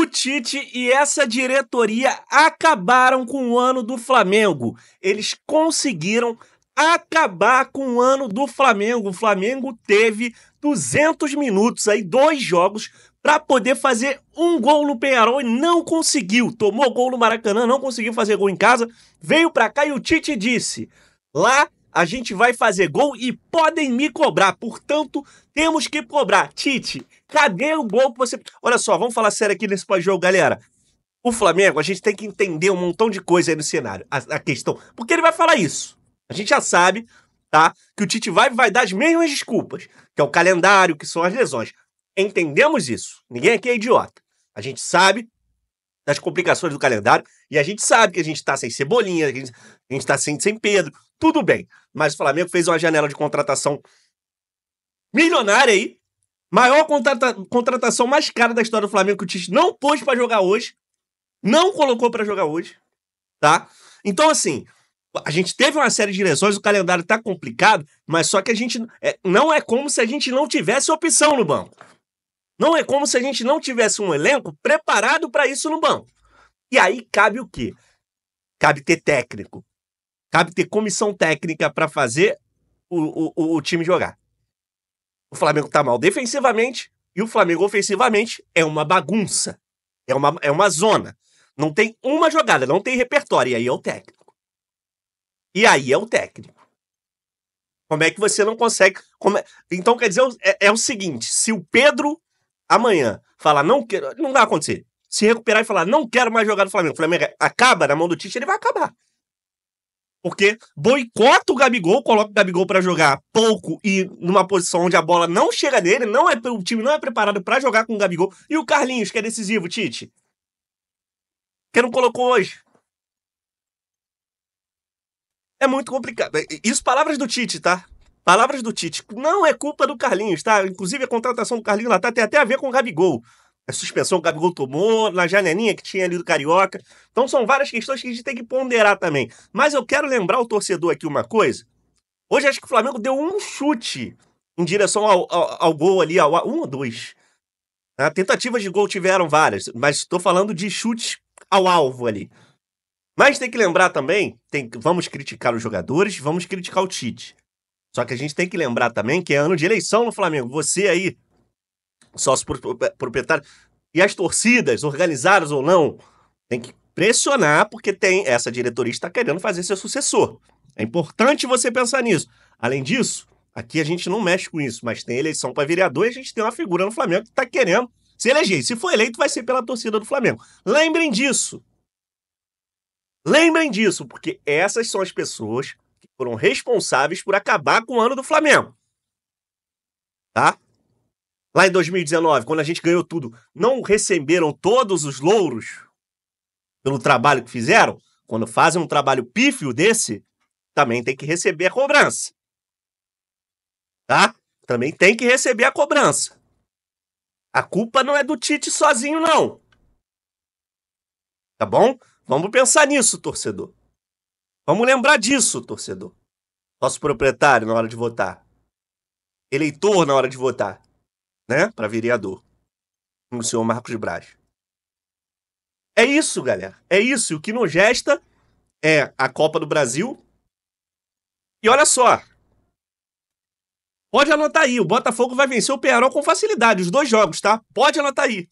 O Tite e essa diretoria acabaram com o ano do Flamengo. Eles conseguiram acabar com o ano do Flamengo. O Flamengo teve 200 minutos aí, dois jogos para poder fazer um gol no Penharol e não conseguiu. Tomou gol no Maracanã, não conseguiu fazer gol em casa. Veio para cá e o Tite disse: "Lá a gente vai fazer gol e podem me cobrar. Portanto, temos que cobrar. Tite, Cadê o gol que você. Olha só, vamos falar sério aqui nesse pós-jogo, galera. O Flamengo, a gente tem que entender um montão de coisa aí no cenário. A, a, questão. Porque ele vai falar isso. A gente já sabe, tá? Que o Tite vai, vai dar as mesmas desculpas, que é o calendário, que são as lesões. Entendemos isso. Ninguém aqui é idiota. A gente sabe das complicações do calendário e a gente sabe que a gente tá sem Cebolinha, a gente, a gente tá sem, sem Pedro. Tudo bem. Mas o Flamengo fez uma janela de contratação milionária aí, Maior contrata contratação mais cara da história do Flamengo que o Tite não pôs para jogar hoje. Não colocou para jogar hoje. Tá? Então, assim, a gente teve uma série de direções, o calendário tá complicado, mas só que a gente. É, não é como se a gente não tivesse opção no banco. Não é como se a gente não tivesse um elenco preparado para isso no banco. E aí cabe o quê? Cabe ter técnico. Cabe ter comissão técnica para fazer o, o, o time jogar o Flamengo tá mal defensivamente e o Flamengo ofensivamente é uma bagunça. É uma, é uma zona. Não tem uma jogada, não tem repertório. E aí é o técnico. E aí é o técnico. Como é que você não consegue. É... Então, quer dizer, é, é, o seguinte: se o Pedro amanhã falar, não quero. Não vai acontecer. Se recuperar e falar, não quero mais jogar no Flamengo, o Flamengo acaba na mão do Tite, ele vai acabar. Porque boicota o Gabigol, coloca o Gabigol para jogar pouco e numa posição onde a bola não chega nele, não é, o time não é preparado para jogar com o Gabigol. E o Carlinhos, que é decisivo, Tite. Que não colocou hoje. É muito complicado. É, isso palavras do Tite, tá? Palavras do Tite. Não é culpa do Carlinhos, tá? Inclusive a contratação do Carlinhos lá tá, tem até a ver com o Gabigol a suspensão que o Gabigol tomou, na janelinha que tinha ali do Carioca. Então são várias questões que a gente tem que ponderar também. Mas eu quero lembrar o torcedor aqui uma coisa. Hoje acho que o Flamengo deu um chute em direção ao, ao, ao gol ali, ao, um ou dois. Ah, tentativas de gol tiveram várias, mas estou falando de chutes ao alvo ali. Mas tem que lembrar também, tem, vamos criticar os jogadores, vamos criticar o Tite. Só que a gente tem que lembrar também que é ano de eleição no Flamengo. Você aí, sócio eh, proprietário, e as torcidas, organizadas ou não, tem que pressionar, porque tem essa diretoria está querendo fazer seu sucessor. É importante você pensar nisso. Além disso, aqui a gente não mexe com isso, mas tem eleição para vereador e a gente tem uma figura no Flamengo que está querendo se eleger. Se for eleito, vai ser pela torcida do Flamengo. Lembrem disso. Lembrem disso, porque essas são as pessoas que foram responsáveis por acabar com o ano do Flamengo. Tá? lá em 2019, quando a gente ganhou tudo, não receberam todos os louros pelo trabalho que fizeram? Quando fazem um trabalho pífio desse, também tem que receber a cobrança. Tá? Também tem que receber a cobrança. A culpa não é do Tite sozinho, não. Tá bom? Vamos pensar nisso, torcedor. Vamos lembrar disso, torcedor. Nosso proprietário na hora de votar. Eleitor na hora de votar né, para vereador, o senhor Marcos Braz. É isso, galera. É isso. E o que nos resta é a Copa do Brasil. E olha só. Pode anotar aí. O Botafogo vai vencer o Penarol com facilidade. Os dois jogos, tá? Pode anotar aí.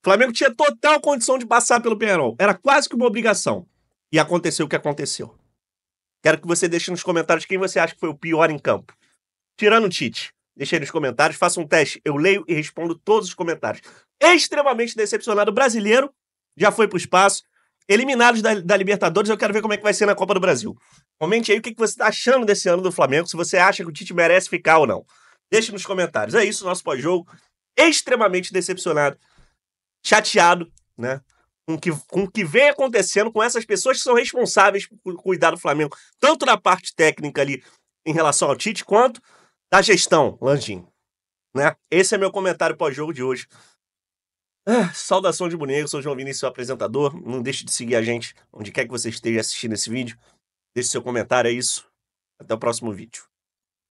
O Flamengo tinha total condição de passar pelo Penarol. Era quase que uma obrigação. E aconteceu o que aconteceu. Quero que você deixe nos comentários quem você acha que foi o pior em campo. Tirando o Tite. Deixe aí nos comentários, faça um teste. Eu leio e respondo todos os comentários. Extremamente decepcionado. Brasileiro já foi para o espaço. Eliminados da, da, Libertadores, eu quero ver como é que vai ser na Copa do Brasil. Comente aí o que, que você está achando desse ano do Flamengo, se você acha que o Tite merece ficar ou não. Deixe nos comentários. É isso, nosso pós-jogo. Extremamente decepcionado, chateado, né? Com que, o com que vem acontecendo com essas pessoas que são responsáveis por cuidar do Flamengo, tanto na parte técnica ali em relação ao Tite, quanto da gestão, Landim. Né? Esse é meu comentário pós-jogo de hoje. Ah, saudação de boneco, sou João Vinícius, seu apresentador. Não deixe de seguir a gente onde quer que você esteja assistindo esse vídeo. Deixe seu comentário, é isso. Até o próximo vídeo.